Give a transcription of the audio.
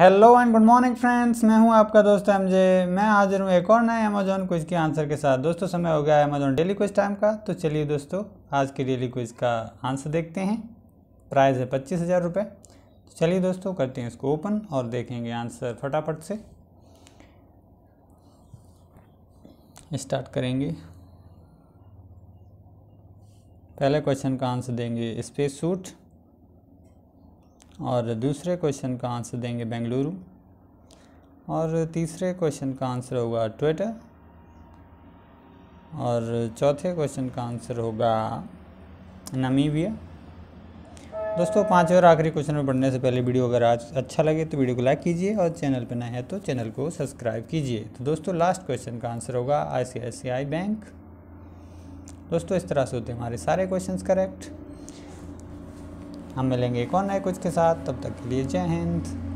hello and good morning friends मैं हूं आपका दोस्त एम जे मैं हाजिर हूं एक और नए अमेजोन क्विज के आंसर के साथ दोस्तों समय हो गया है अमेजोन डेली क्विज टाइम का तो चलिए दोस्तों आज के डेली क्विज का आंसर देखते हैं प्राइस है पच्चीस हज़ार रुपये तो चलिए दोस्तों करते हैं इसको ओपन और देखेंगे आंसर फटाफट से स्टार्ट करेंगे पहले क्वेश्चन का आंसर देंगे स्पेस सूट और दूसरे क्वेश्चन का आंसर देंगे बेंगलुरु और तीसरे क्वेश्चन का आंसर होगा ट्विटर और चौथे क्वेश्चन का आंसर होगा नमीबिया दोस्तों पाँच और आखिरी क्वेश्चन में पढ़ने से पहले वीडियो अगर आज अच्छा लगे तो वीडियो को लाइक कीजिए और चैनल पर नए हैं तो चैनल को सब्सक्राइब कीजिए तो दोस्तों लास्ट क्वेश्चन का आंसर होगा आई बैंक दोस्तों इस तरह से होते हैं हमारे सारे क्वेश्चंस करेक्ट हम मिलेंगे एक और नए कुछ के साथ तब तक के लिए जय हिंद